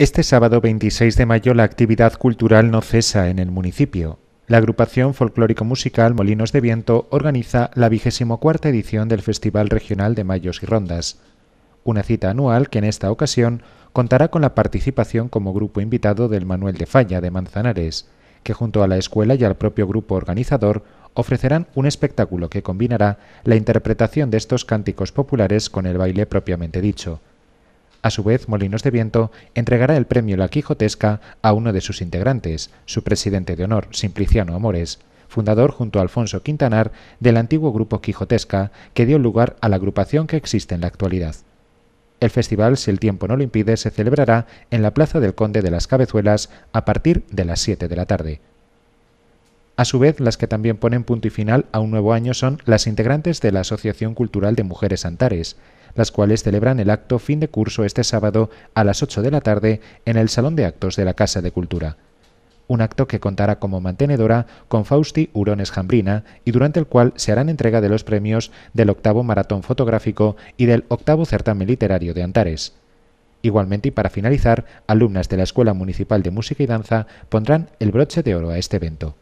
Este sábado 26 de mayo la actividad cultural no cesa en el municipio. La agrupación folclórico-musical Molinos de Viento organiza la vigésimo cuarta edición del Festival Regional de Mayos y Rondas, una cita anual que en esta ocasión contará con la participación como grupo invitado del Manuel de Falla de Manzanares, que junto a la escuela y al propio grupo organizador ofrecerán un espectáculo que combinará la interpretación de estos cánticos populares con el baile propiamente dicho a su vez, Molinos de Viento entregará el premio La Quijotesca a uno de sus integrantes, su presidente de honor, Simpliciano Amores, fundador junto a Alfonso Quintanar del antiguo grupo Quijotesca que dio lugar a la agrupación que existe en la actualidad. El festival, si el tiempo no lo impide, se celebrará en la Plaza del Conde de las Cabezuelas a partir de las 7 de la tarde. A su vez, las que también ponen punto y final a un nuevo año son las integrantes de la Asociación Cultural de Mujeres Antares, las cuales celebran el acto fin de curso este sábado a las 8 de la tarde en el Salón de Actos de la Casa de Cultura. Un acto que contará como mantenedora con Fausti Urones Jambrina y durante el cual se harán entrega de los premios del octavo maratón fotográfico y del octavo certamen literario de Antares. Igualmente, y para finalizar, alumnas de la Escuela Municipal de Música y Danza pondrán el broche de oro a este evento.